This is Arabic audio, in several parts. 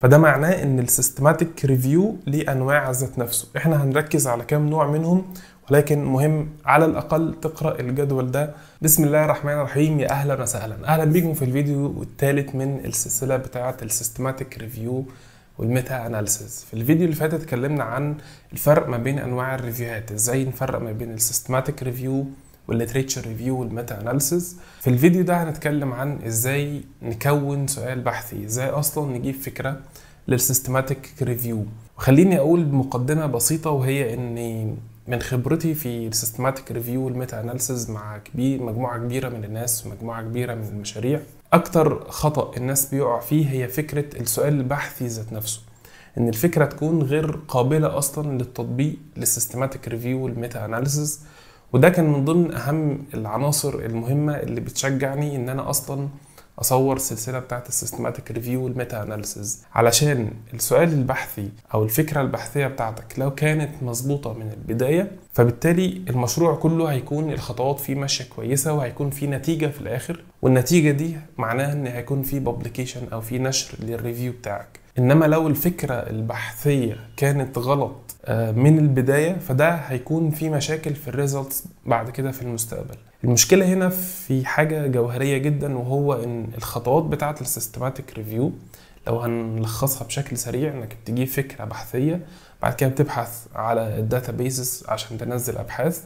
فده معناه ان السيستماتيك ريفيو ليه انواع ذات نفسه احنا هنركز على كام نوع منهم ولكن مهم على الاقل تقرا الجدول ده بسم الله الرحمن الرحيم يا اهلا وسهلا اهلا بيكم في الفيديو الثالث من السلسله بتاعه السيستماتيك ريفيو والميتا اناليسيز في الفيديو اللي فات اتكلمنا عن الفرق ما بين انواع الريفيوهات ازاي نفرق ما بين السيستماتيك ريفيو والليتريتشر ريفيو والميتا اناليسز في الفيديو ده هنتكلم عن ازاي نكون سؤال بحثي ازاي اصلا نجيب فكره للسيستماتيك ريفيو وخليني اقول مقدمه بسيطه وهي ان من خبرتي في السيستماتيك ريفيو والميتا اناليسز مع كبير مجموعه كبيره من الناس ومجموعه كبيره من المشاريع اكتر خطا الناس بيقع فيه هي فكره السؤال البحثي ذات نفسه ان الفكره تكون غير قابله اصلا للتطبيق للسيستماتيك ريفيو والميتا اناليسز وده كان من ضمن اهم العناصر المهمه اللي بتشجعني ان انا اصلا اصور السلسله بتاعه السيستماتيك ريفيو والميتا اناليسز علشان السؤال البحثي او الفكره البحثيه بتاعتك لو كانت مظبوطه من البدايه فبالتالي المشروع كله هيكون الخطوات فيه ماشيه كويسه وهيكون فيه نتيجه في الاخر والنتيجه دي معناها ان هيكون فيه بابليكيشن او فيه نشر للريفيو بتاعك انما لو الفكره البحثيه كانت غلط آه، من البدايه فده هيكون في مشاكل في الريزلتس بعد كده في المستقبل المشكله هنا في حاجه جوهريه جدا وهو ان الخطوات بتاعه السيستماتيك ريفيو لو هنلخصها بشكل سريع انك بتجيب فكره بحثيه بعد كده بتبحث على الداتا بيسز عشان تنزل ابحاث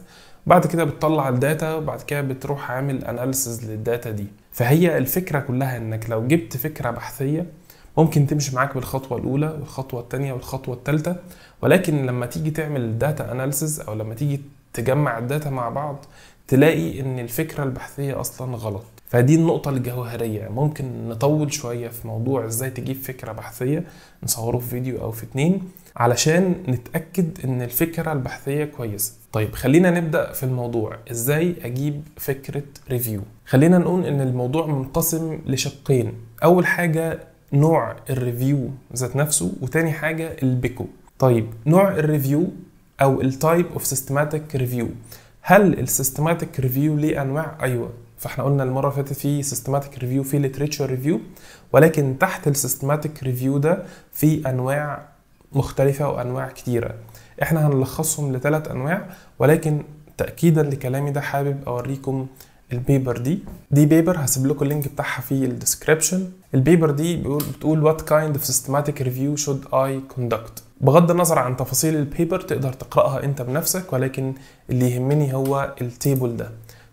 بعد كده بتطلع الداتا وبعد كده بتروح عامل اناليسز للداتا دي فهي الفكره كلها انك لو جبت فكره بحثيه ممكن تمشي معاك بالخطوه الاولى والخطوه الثانيه والخطوه الثالثه ولكن لما تيجي تعمل داتا اناليسز او لما تيجي تجمع الداتا مع بعض تلاقي ان الفكره البحثيه اصلا غلط فدي النقطة الجوهرية ممكن نطول شوية في موضوع ازاي تجيب فكرة بحثية نصوره في فيديو او في اتنين علشان نتأكد ان الفكرة البحثية كويسة طيب خلينا نبدأ في الموضوع ازاي اجيب فكرة ريفيو خلينا نقول ان الموضوع منقسم لشقين اول حاجة نوع الريفيو ذات نفسه وتاني حاجه البيكو طيب نوع الريفيو او التايب اوف سيستماتيك ريفيو هل السيستماتيك ريفيو ليه انواع ايوه فاحنا قلنا المره اللي فاتت في سيستماتيك ريفيو في لتريتشر ريفيو ولكن تحت السيستماتيك ريفيو ده في انواع مختلفه وانواع كتيره احنا هنلخصهم لثلاث انواع ولكن تاكيدا لكلامي ده حابب اوريكم البيبر دي دي بيبر هسيب لكم اللينك بتاعها في الديسكربشن البيبر دي بيقول بتقول وات كايند اوف سيستماتيك ريفيو شود اي كوندكت بغض النظر عن تفاصيل البيبر تقدر تقراها انت بنفسك ولكن اللي يهمني هو التيبل ده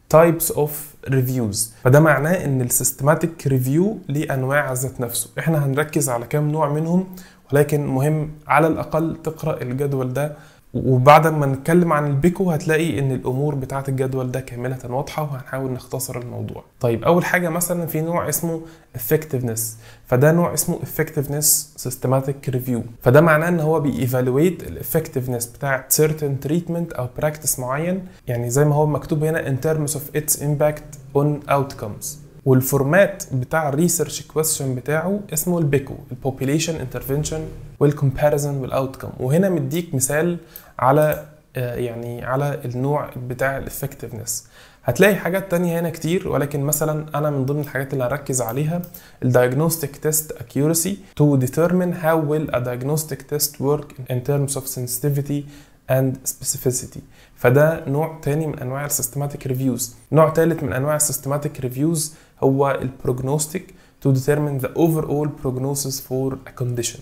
تايبس اوف ريفيوز فده معناه ان السيستماتيك ريفيو ليه انواع ذات نفسه احنا هنركز على كام نوع منهم ولكن مهم على الاقل تقرا الجدول ده وبعد ما نتكلم عن البيكو هتلاقي ان الامور بتاعه الجدول ده كامله واضحه وهنحاول نختصر الموضوع طيب اول حاجه مثلا في نوع اسمه effectiveness فده نوع اسمه effectiveness systematic review فده معناه ان هو بييفالويت الeffectiveness بتاع certain treatment او practice معين يعني زي ما هو مكتوب هنا in terms of its impact on outcomes والفورمات بتاع الريسيرش كويستشن بتاعه اسمه البيكو البوبيليشن انترفينشن والكومباريزن والاوتكم وهنا مديك مثال على آه، يعني على النوع بتاع الافكتفنس هتلاقي حاجات تانية هنا كتير ولكن مثلا انا من ضمن الحاجات اللي هركز عليها الدايجنوستيك تيست accuracy to determine how ويل a diagnostic test work in terms of sensitivity and specificity فده نوع تاني من انواع السيستماتيك ريفيوز نوع تالت من انواع السيستماتيك ريفيوز هو البروجنوستيك تو ديتيرمين ذا اوفر اول prognosis فور ا كونديشن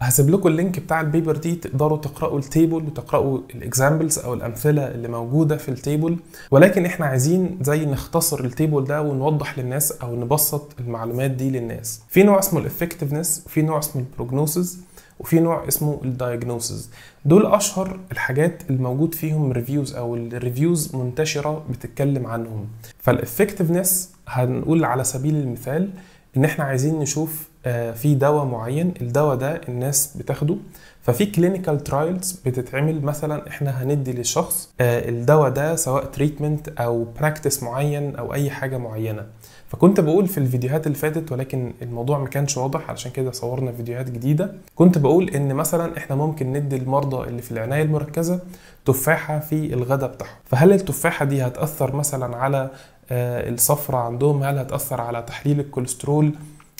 هسيب لكم اللينك بتاع البيبر دي تقدروا تقراوا التيبل وتقراوا الاكزامبلز او الامثله اللي موجوده في التيبل ولكن احنا عايزين زي نختصر التيبل ده ونوضح للناس او نبسط المعلومات دي للناس في نوع اسمه الافكتيفنس وفي نوع اسمه البروجنوسز وفي نوع اسمه الدايجنوسز دول اشهر الحاجات الموجود فيهم ريفيوز او الريفيوز منتشره بتتكلم عنهم فالافكتيفنس هنقول على سبيل المثال ان احنا عايزين نشوف آه، في دواء معين الدواء ده الناس بتاخده ففي كلينيكال ترايلز بتتعمل مثلا احنا هندي للشخص آه، الدواء ده سواء تريتمنت او براكتس معين او اي حاجه معينه فكنت بقول في الفيديوهات اللي فاتت ولكن الموضوع ما كانش واضح علشان كده صورنا فيديوهات جديده كنت بقول ان مثلا احنا ممكن ندي المرضى اللي في العنايه المركزه تفاحه في الغداء بتاعهم فهل التفاحه دي هتاثر مثلا على آه، الصفرة عندهم هل هتأثر على تحليل الكوليسترول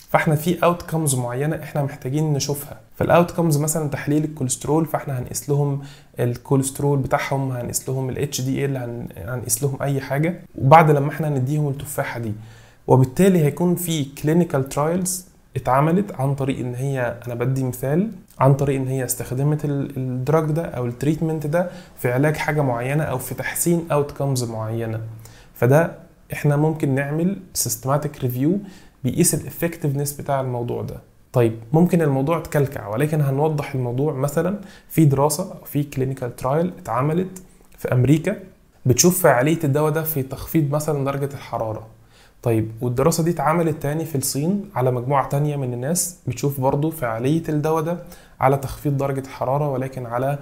فاحنا في اوتكمز معينه احنا محتاجين نشوفها فالاوتكمز مثلا تحليل الكوليسترول فاحنا هنقيس لهم الكوليسترول بتاعهم هنقيس لهم الاتش دي ال هنقيس لهم اي حاجه وبعد لما احنا نديهم التفاحه دي وبالتالي هيكون في كلينيكال ترايلز اتعملت عن طريق ان هي انا بدي مثال عن طريق ان هي استخدمت الدراج ده او التريتمنت ده في علاج حاجه معينه او في تحسين اوتكمز معينه فده احنا ممكن نعمل سيستماتيك ريفيو بيقيس الافكتفنس بتاع الموضوع ده طيب ممكن الموضوع اتكلكع ولكن هنوضح الموضوع مثلا في دراسه او في كلينيكال ترايل اتعملت في امريكا بتشوف فعاليه الدواء ده في تخفيض مثلا درجه الحراره طيب والدراسة دي اتعملت تاني في الصين على مجموعة تانية من الناس بتشوف برضو فعالية الدواء ده على تخفيض درجة الحرارة ولكن على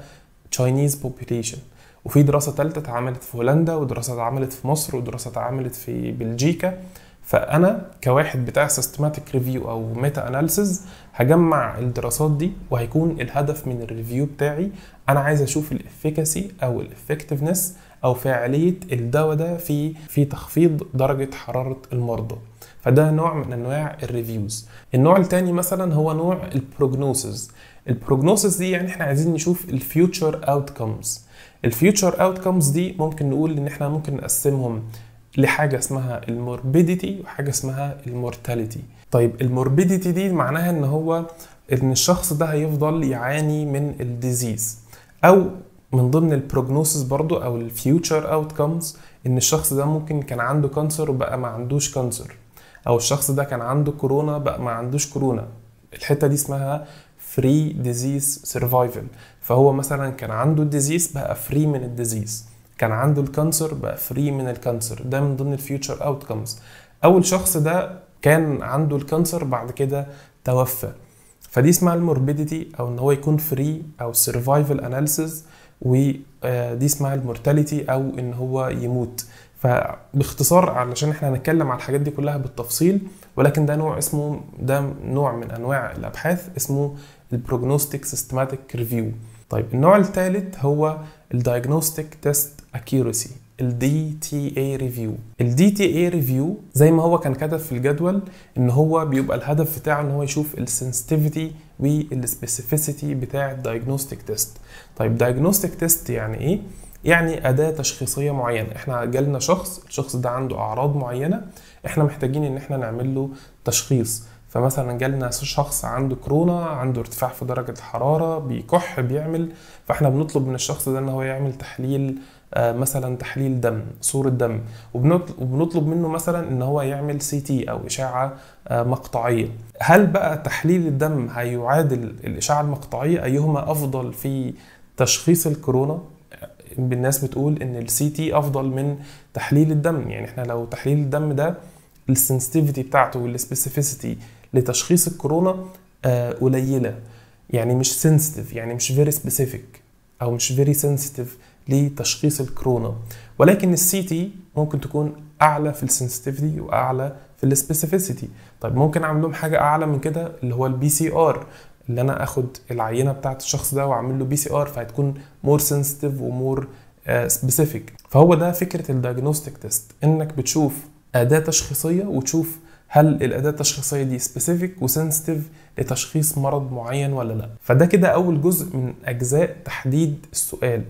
Chinese population وفي دراسه تالتة اتعملت في هولندا ودراسه اتعملت في مصر ودراسه اتعملت في بلجيكا فانا كواحد بتاع سيستماتيك ريفيو او ميتا اناليسز هجمع الدراسات دي وهيكون الهدف من الريفيو بتاعي انا عايز اشوف الافكاسي او الافكتفنس او فاعليه الدواء ده في في تخفيض درجه حراره المرضى فده نوع من انواع الريفيوز النوع الثاني مثلا هو نوع البروجنوسز البروجنوسز دي يعني احنا عايزين نشوف الفيوتشر اوتكمز الفيوتشر اوتكمز دي ممكن نقول ان احنا ممكن نقسمهم لحاجه اسمها الموربيديتي وحاجه اسمها المورتاليتي طيب الموربيديتي دي معناها ان هو ان الشخص ده هيفضل يعاني من الديزيز او من ضمن البروجنوسيس برضو او الفيوتشر اوتكمز ان الشخص ده ممكن كان عنده كانسر وبقى ما عندوش كانسر او الشخص ده كان عنده كورونا بقى ما عندوش كورونا الحته دي اسمها فري ديزيز سيرفايفل فهو مثلا كان عنده الديزيز بقى فري من الديزيز كان عنده الكانسر بقى فري من الكانسر ده من ضمن الفيوتشر اوتكمز اول شخص ده كان عنده الكانسر بعد كده توفى فدي اسمها الموربيديتي او ان هو يكون فري او سرفايفل اناليسيز ودي اسمها المورتاليتي او ان هو يموت فباختصار علشان احنا هنتكلم على الحاجات دي كلها بالتفصيل ولكن ده نوع اسمه ده نوع من انواع الابحاث اسمه البروجنوستيك سيستماتيك ريفيو طيب النوع الثالث هو الدايجنوستيك تيست ال الدي تي اي ريفيو الدي تي اي ريفيو زي ما هو كان كتب في الجدول ان هو بيبقى الهدف بتاعه ان هو يشوف السنسيتيفيتي والسبيسيفيسيتي بتاع الدايجنوستيك تيست طيب دايجنوستيك تيست يعني ايه يعني اداه تشخيصيه معينه احنا جالنا شخص الشخص ده عنده اعراض معينه احنا محتاجين ان احنا نعمل له تشخيص فمثلا جالنا شخص عنده كورونا عنده ارتفاع في درجه الحراره بيكح بيعمل فاحنا بنطلب من الشخص ده ان هو يعمل تحليل آه، مثلا تحليل دم صورة دم وبنطلب منه مثلا ان هو يعمل سي تي او اشعة آه، مقطعية هل بقى تحليل الدم هيعادل الاشعة المقطعية ايهما افضل في تشخيص الكورونا الناس بتقول ان السي تي افضل من تحليل الدم يعني احنا لو تحليل الدم ده السنسيتيفيتي بتاعته والسبيسيفيسيتي لتشخيص الكورونا آه، قليله يعني مش سنسيتيف يعني مش فيري سبيسيفيك او مش فيري سنسيتيف لتشخيص الكورونا ولكن السي تي ممكن تكون اعلى في السنسيتيفيتي واعلى في السبيسيفيسيتي طيب ممكن اعمل لهم حاجه اعلى من كده اللي هو البي سي ار ان انا اخد العينه بتاعت الشخص ده واعمل له بي سي ار فهتكون مور سنسيتيف ومور سبيسيفيك فهو ده فكره الدايجنوستيك تيست انك بتشوف اداه تشخيصيه وتشوف هل الاداه التشخيصيه دي سبيسيفيك وسنسيتيف لتشخيص مرض معين ولا لا فده كده اول جزء من اجزاء تحديد السؤال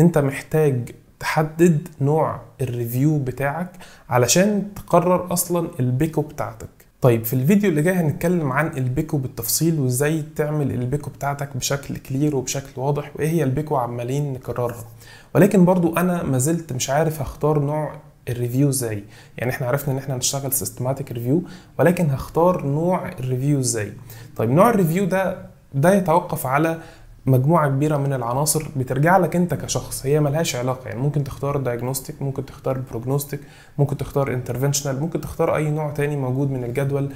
انت محتاج تحدد نوع الريفيو بتاعك علشان تقرر اصلا البيكو بتاعتك طيب في الفيديو اللي جاي هنتكلم عن البيكو بالتفصيل وازاي تعمل البيكو بتاعتك بشكل كلير وبشكل واضح وايه هي البيكو عمالين نكررها ولكن برضو انا ما زلت مش عارف هختار نوع الريفيو ازاي يعني احنا عرفنا ان احنا هنشتغل سيستماتيك ريفيو ولكن هختار نوع الريفيو ازاي طيب نوع الريفيو ده ده يتوقف على مجموعه كبيره من العناصر بترجع لك انت كشخص هي ملهاش علاقه يعني ممكن تختار دايجنوستيك ممكن تختار بروجنوستيك ممكن تختار انترفنشنال ممكن تختار اي نوع تاني موجود من الجدول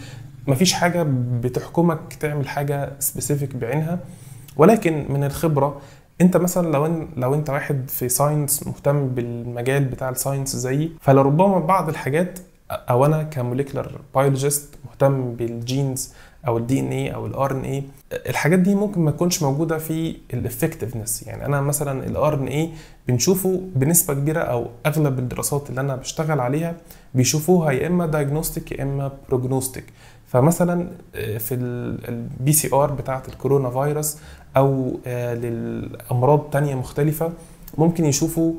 مفيش حاجه بتحكمك تعمل حاجه سبيسيفيك بعينها ولكن من الخبره انت مثلا لو ان لو انت واحد في ساينس مهتم بالمجال بتاع الساينس زيي فلربما بعض الحاجات او انا كموليكولر بايولوجيست مهتم بالجينز او الدي ان اي او الار ان اي الحاجات دي ممكن ما تكونش موجوده في الافكتفنس يعني انا مثلا الار ان اي بنشوفه بنسبه كبيره او اغلب الدراسات اللي انا بشتغل عليها بيشوفوها يا اما دايجنوستيك يا اما بروجنوستيك فمثلا آه، في البي سي ار بتاعه الكورونا فيروس او آه، للامراض تانية مختلفه ممكن يشوفوا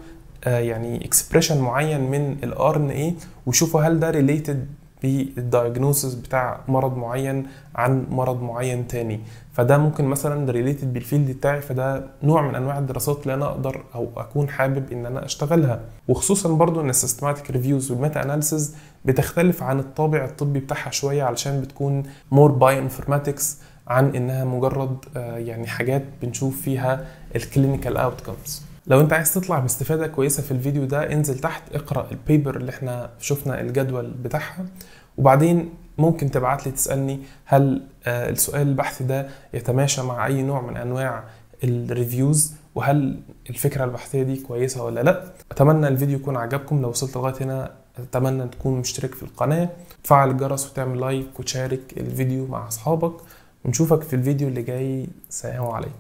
آه، يعني اكسبريشن معين من الار ان ايه وشوفوا هل ده ريليتد بالدايجنوسس بتاع مرض معين عن مرض معين تاني فده ممكن مثلا ريليتد بالفيلد بتاعي فده نوع من انواع الدراسات اللي انا اقدر او اكون حابب ان انا اشتغلها وخصوصا برضو ان السيستماتيك ريفيوز والميتا اناليسز بتختلف عن الطابع الطبي بتاعها شويه علشان بتكون مور باي انفورماتكس عن انها مجرد آه، يعني حاجات بنشوف فيها الكلينيكال اوتكمز لو انت عايز تطلع باستفاده كويسه في الفيديو ده انزل تحت اقرا البيبر اللي احنا شفنا الجدول بتاعها وبعدين ممكن تبعت لي تسالني هل آه، السؤال البحث ده يتماشى مع اي نوع من انواع الريفيوز وهل الفكره البحثيه دي كويسه ولا لا اتمنى الفيديو يكون عجبكم لو وصلت لغايه هنا اتمنى تكون مشترك في القناه تفعل الجرس وتعمل لايك وتشارك الفيديو مع اصحابك ونشوفك في الفيديو اللي جاي سلام عليكم